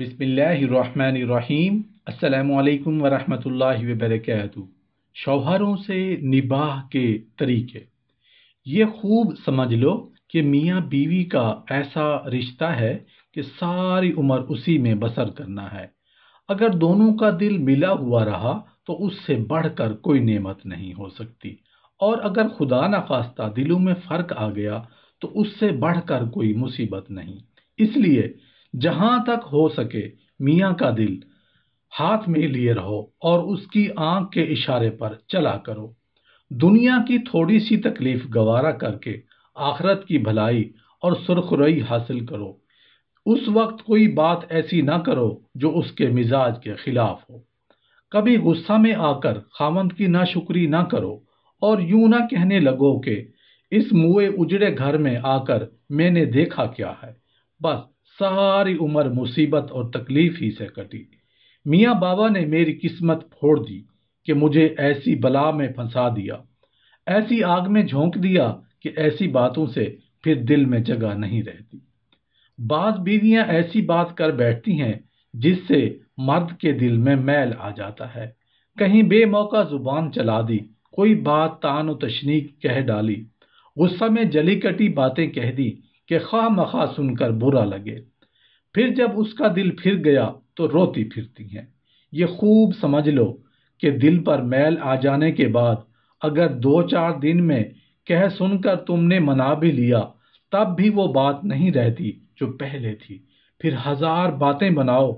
बिसमीम् अल्लाम वरहमल वबरक शौहरों से निबाह के तरीके ये खूब समझ लो कि मियाँ बीवी का ऐसा रिश्ता है कि सारी उम्र उसी में बसर करना है अगर दोनों का दिल मिला हुआ रहा तो उससे बढ़कर कोई नेमत नहीं हो सकती और अगर खुदा न खास्ता दिलों में फ़र्क आ गया तो उससे बढ़कर कोई मुसीबत नहीं इसलिए जहां तक हो सके मियाँ का दिल हाथ में लिए रहो और उसकी आंख के इशारे पर चला करो दुनिया की थोड़ी सी तकलीफ गवारा करके आखरत की भलाई और सुरखरई हासिल करो उस वक्त कोई बात ऐसी ना करो जो उसके मिजाज के खिलाफ हो कभी गुस्सा में आकर खामंद की नाशुक्री ना करो और यूं ना कहने लगो कि इस मुए उजड़े घर में आकर मैंने देखा क्या है बस सारी उम्र मुसीबत और तकलीफ ही से कटी मियाँ बाबा ने मेरी किस्मत फोड़ दी कि मुझे ऐसी बला में फंसा दिया ऐसी आग में झोंक दिया कि ऐसी बातों से फिर दिल में जगह नहीं रहती बाज बीवियां ऐसी बात कर बैठती हैं जिससे मर्द के दिल में मैल आ जाता है कहीं बेमौका जुबान चला दी कोई बात तान तशनीक कह डाली गुस्सा में जली कटी बातें कह दी कि खा मखा सुनकर बुरा लगे फिर जब उसका दिल फिर गया तो रोती फिरती हैं ये खूब समझ लो कि दिल पर मैल आ जाने के बाद अगर दो चार दिन में कह सुनकर तुमने मना भी लिया तब भी वो बात नहीं रहती जो पहले थी फिर हजार बातें बनाओ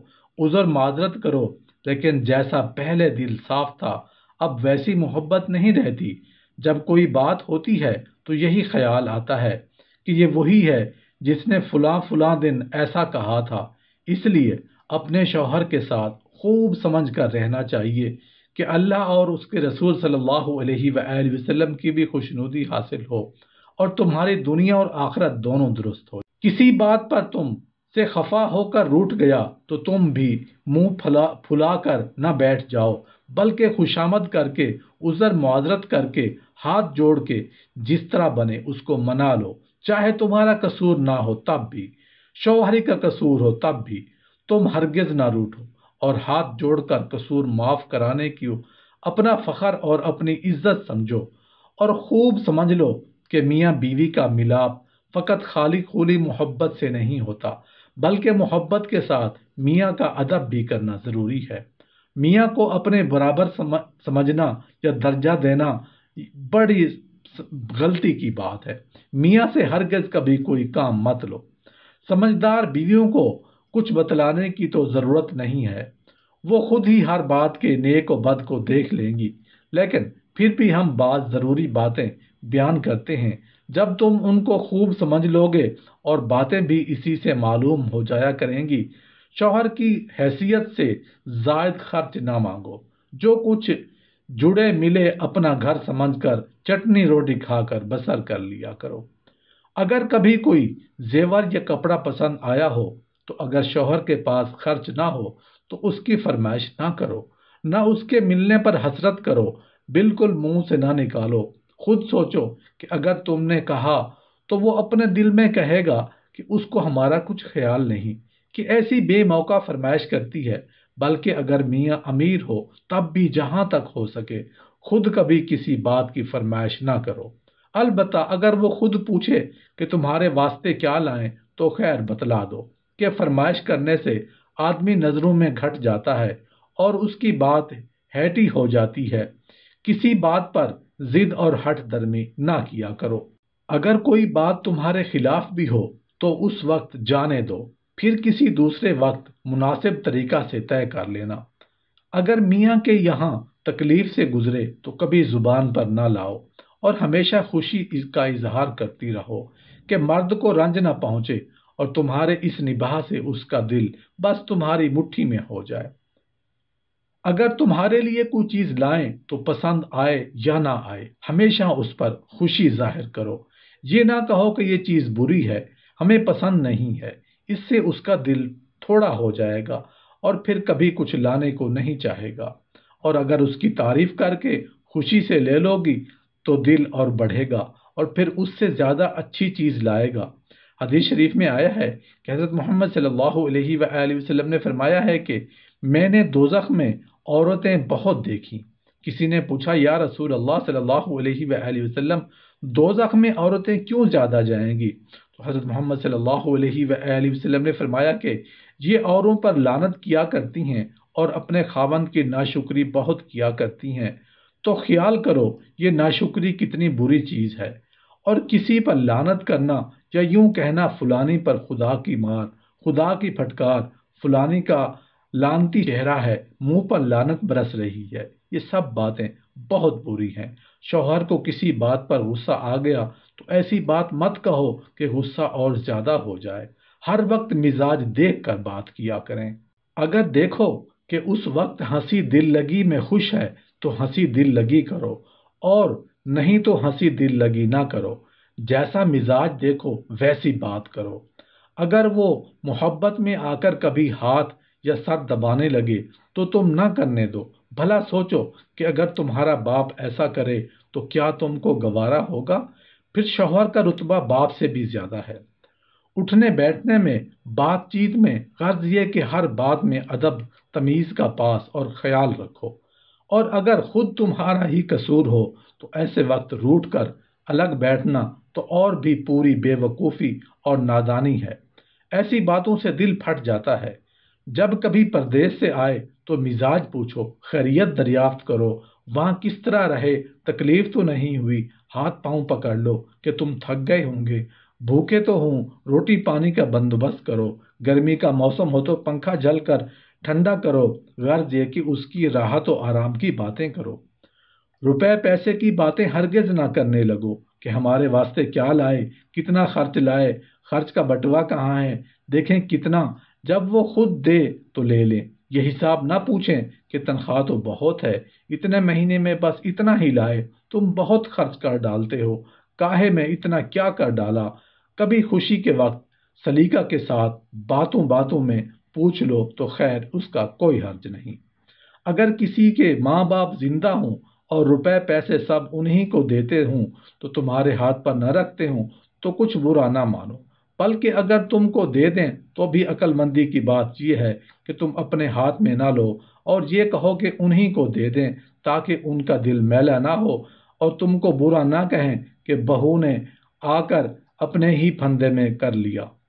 उज़र माजरत करो लेकिन जैसा पहले दिल साफ था अब वैसी मोहब्बत नहीं रहती जब कोई बात होती है तो यही ख्याल आता है कि ये वही है जिसने फुला फुला दिन ऐसा कहा था इसलिए अपने शौहर के साथ खूब समझ कर रहना चाहिए कि अल्लाह और उसके रसूल सल्लल्लाहु अलैहि वसल्लम की भी खुशनुदी हासिल हो और तुम्हारी दुनिया और आखरत दोनों दुरुस्त हो किसी बात पर तुम से खफा होकर रूठ गया तो तुम भी मुंह फुला फुला कर न बैठ जाओ बल्कि खुशामद करके उज़र मुआजरत करके हाथ जोड़ के जिस तरह बने उसको मना लो चाहे तुम्हारा कसूर ना हो तब भी शौहरी का कसूर हो तब भी तुम हरगिज ना रूठो और हाथ जोड़कर कसूर माफ़ कराने की अपना फ़खर और अपनी इज्जत समझो और खूब समझ लो कि मियाँ बीवी का मिलाप फ़कत खाली खुली मोहब्बत से नहीं होता बल्कि मोहब्बत के साथ मियाँ का अदब भी करना ज़रूरी है मियाँ को अपने बराबर समझना या दर्जा देना बड़ी गलती की बात है मियाँ से हर गज कभी कोई काम मत लो समझदार बीवियों को कुछ बतलाने की तो ज़रूरत नहीं है वो खुद ही हर बात के नेक और बद को देख लेंगी लेकिन फिर भी हम बात ज़रूरी बातें बयान करते हैं जब तुम उनको खूब समझ लोगे और बातें भी इसी से मालूम हो जाया करेंगी शौहर की हैसियत से जायद खर्च ना मांगो जो कुछ जुड़े मिले अपना घर समझकर चटनी रोटी खाकर बसर कर लिया करो अगर कभी कोई जेवर या कपड़ा पसंद आया हो तो अगर शौहर के पास खर्च ना हो तो उसकी फरमाइश ना करो ना उसके मिलने पर हसरत करो बिल्कुल मुंह से ना निकालो खुद सोचो कि अगर तुमने कहा तो वो अपने दिल में कहेगा कि उसको हमारा कुछ ख्याल नहीं कि ऐसी बेमौका फरमाइश करती है बल्कि अगर मियाँ अमीर हो तब भी जहाँ तक हो सके खुद कभी किसी बात की फरमाइश ना करो अलबत् अगर वो खुद पूछे कि तुम्हारे वास्ते क्या लाएं तो खैर बतला दो कि फरमाइश करने से आदमी नज़रों में घट जाता है और उसकी बात हैटी हो जाती है किसी बात पर जिद और हट दरमी ना किया करो अगर कोई बात तुम्हारे खिलाफ भी हो तो उस वक्त जाने दो फिर किसी दूसरे वक्त मुनासिब तरीक़ा से तय कर लेना अगर मियाँ के यहाँ तकलीफ़ से गुज़रे तो कभी ज़ुबान पर ना लाओ और हमेशा खुशी का इजहार करती रहो कि मर्द को रंज ना पहुंचे और तुम्हारे इस निभा से उसका दिल बस तुम्हारी मुट्ठी में हो जाए अगर तुम्हारे लिए कोई चीज़ लाएं तो पसंद आए या ना आए हमेशा उस पर खुशी जाहिर करो ये ना कहो कि ये चीज़ बुरी है हमें पसंद नहीं है इससे उसका दिल थोड़ा हो जाएगा और फिर कभी कुछ लाने को नहीं चाहेगा और अगर उसकी तारीफ करके खुशी से ले लोगी तो दिल और बढ़ेगा और फिर उससे ज़्यादा अच्छी चीज़ लाएगा हदीस शरीफ में आया है कि हज़रत मोहम्मद सल्लल्लाहु अलैहि वसल्लम ने फरमाया है कि मैंने दोजख में औरतें बहुत देखी किसी ने पूछा या रसूल अल्लाह सल्लल्लाहु अलैहि वसल्लम दोजख में औरतें क्यों ज़्यादा जाएंगी तो हज़रत मोहम्मद सल्हसम ने फरमाया कि ये औरों पर लानत किया करती हैं और अपने खावंद की नाशुक्री बहुत किया करती हैं तो ख्याल करो ये नाशुक्री कितनी बुरी चीज़ है और किसी पर लानत करना या यूं कहना फलानी पर खुदा की मार खुदा की फटकार फलानी का लानती चेहरा है मुंह पर लानत बरस रही है ये सब बातें बहुत बुरी हैं शौहर को किसी बात पर गुस्सा आ गया तो ऐसी बात मत कहो कि गुस्सा और ज़्यादा हो जाए हर वक्त मिजाज देख कर बात किया करें अगर देखो कि उस वक्त हंसी दिल लगी में खुश है तो हंसी दिल लगी करो और नहीं तो हंसी दिल लगी ना करो जैसा मिजाज देखो वैसी बात करो अगर वो मोहब्बत में आकर कभी हाथ या सर दबाने लगे तो तुम न करने दो भला सोचो कि अगर तुम्हारा बाप ऐसा करे तो क्या तुमको गवारा होगा फिर शोहर का रुतबा बाप से भी ज़्यादा है उठने बैठने में बातचीत में गर्ज यह कि हर बात में अदब तमीज़ का पास और ख्याल रखो और अगर खुद तुम्हारा ही कसूर हो तो ऐसे वक्त रूट कर अलग बैठना तो और भी पूरी बेवकूफ़ी और नादानी है ऐसी बातों से दिल फट जाता है जब कभी परदेश से आए तो मिजाज पूछो खैरियत दरियाफ्त करो वहाँ किस तरह रहे तकलीफ तो नहीं हुई हाथ पाँव पकड़ लो कि तुम थक गए होंगे भूखे तो हों रोटी पानी का बंदोबस्त करो गर्मी का मौसम हो तो पंखा जल कर ठंडा करो गर्ज ये कि उसकी राहत तो और आराम की बातें करो रुपए पैसे की बातें हरगिज ना करने लगो कि हमारे वास्ते क्या लाए कितना खर्च लाए खर्च का बटवा कहाँ है देखें कितना जब वो खुद दे तो ले लें ये हिसाब ना पूछें कि तनख्वाह तो बहुत है इतने महीने में बस इतना ही लाए तुम बहुत खर्च कर डालते हो काहे में इतना क्या कर डाला कभी खुशी के वक्त सलीका के साथ बातों बातों में पूछ लो तो खैर उसका कोई हर्ज नहीं अगर किसी के माँ बाप जिंदा हों और रुपए पैसे सब उन्हीं को देते हों तो तुम्हारे हाथ पर न रखते हों तो कुछ बुरा ना मानो बल्कि अगर तुमको दे दें तो भी अक्लमंदी की बात यह है कि तुम अपने हाथ में ना लो और ये कहो कि उन्हीं को दे दें ताकि उनका दिल मैला ना हो और तुमको बुरा ना कहें कि बहू ने आकर अपने ही फंदे में कर लिया